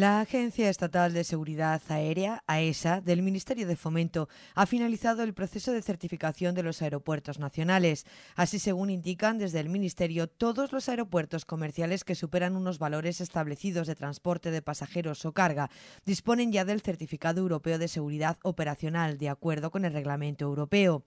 La Agencia Estatal de Seguridad Aérea, AESA, e del Ministerio de Fomento, ha finalizado el proceso de certificación de los aeropuertos nacionales. Así, según indican desde el Ministerio, todos los aeropuertos comerciales que superan unos valores establecidos de transporte de pasajeros o carga disponen ya del Certificado Europeo de Seguridad Operacional, de acuerdo con el Reglamento Europeo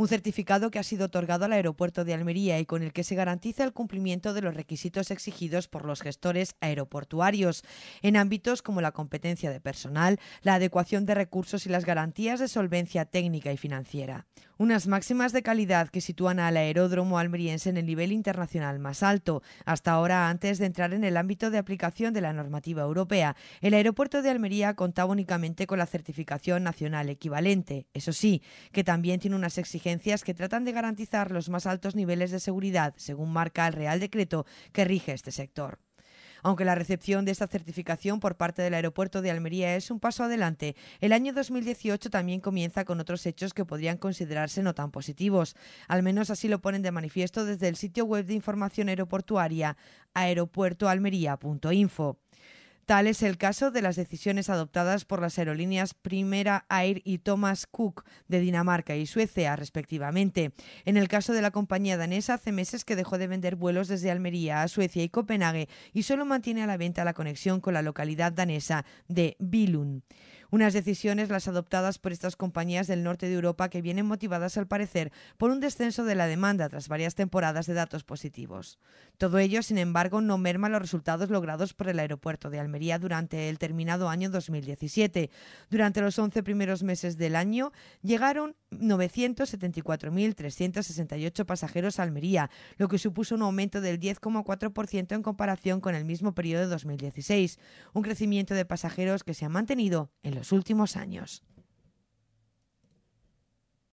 un certificado que ha sido otorgado al aeropuerto de Almería y con el que se garantiza el cumplimiento de los requisitos exigidos por los gestores aeroportuarios en ámbitos como la competencia de personal, la adecuación de recursos y las garantías de solvencia técnica y financiera. Unas máximas de calidad que sitúan al aeródromo almeriense en el nivel internacional más alto. Hasta ahora, antes de entrar en el ámbito de aplicación de la normativa europea, el aeropuerto de Almería contaba únicamente con la certificación nacional equivalente. Eso sí, que también tiene unas exigencias que tratan de garantizar los más altos niveles de seguridad, según marca el Real Decreto que rige este sector aunque la recepción de esta certificación por parte del aeropuerto de Almería es un paso adelante. El año 2018 también comienza con otros hechos que podrían considerarse no tan positivos. Al menos así lo ponen de manifiesto desde el sitio web de información aeroportuaria aeropuertoalmería.info. Tal es el caso de las decisiones adoptadas por las aerolíneas Primera Air y Thomas Cook de Dinamarca y Suecia, respectivamente. En el caso de la compañía danesa, hace meses que dejó de vender vuelos desde Almería a Suecia y Copenhague y solo mantiene a la venta la conexión con la localidad danesa de Billund. Unas decisiones las adoptadas por estas compañías del norte de Europa que vienen motivadas al parecer por un descenso de la demanda tras varias temporadas de datos positivos. Todo ello, sin embargo, no merma los resultados logrados por el aeropuerto de Almería durante el terminado año 2017. Durante los 11 primeros meses del año llegaron 974.368 pasajeros a Almería, lo que supuso un aumento del 10,4% en comparación con el mismo periodo de 2016, un crecimiento de pasajeros que se ha mantenido en los los últimos años.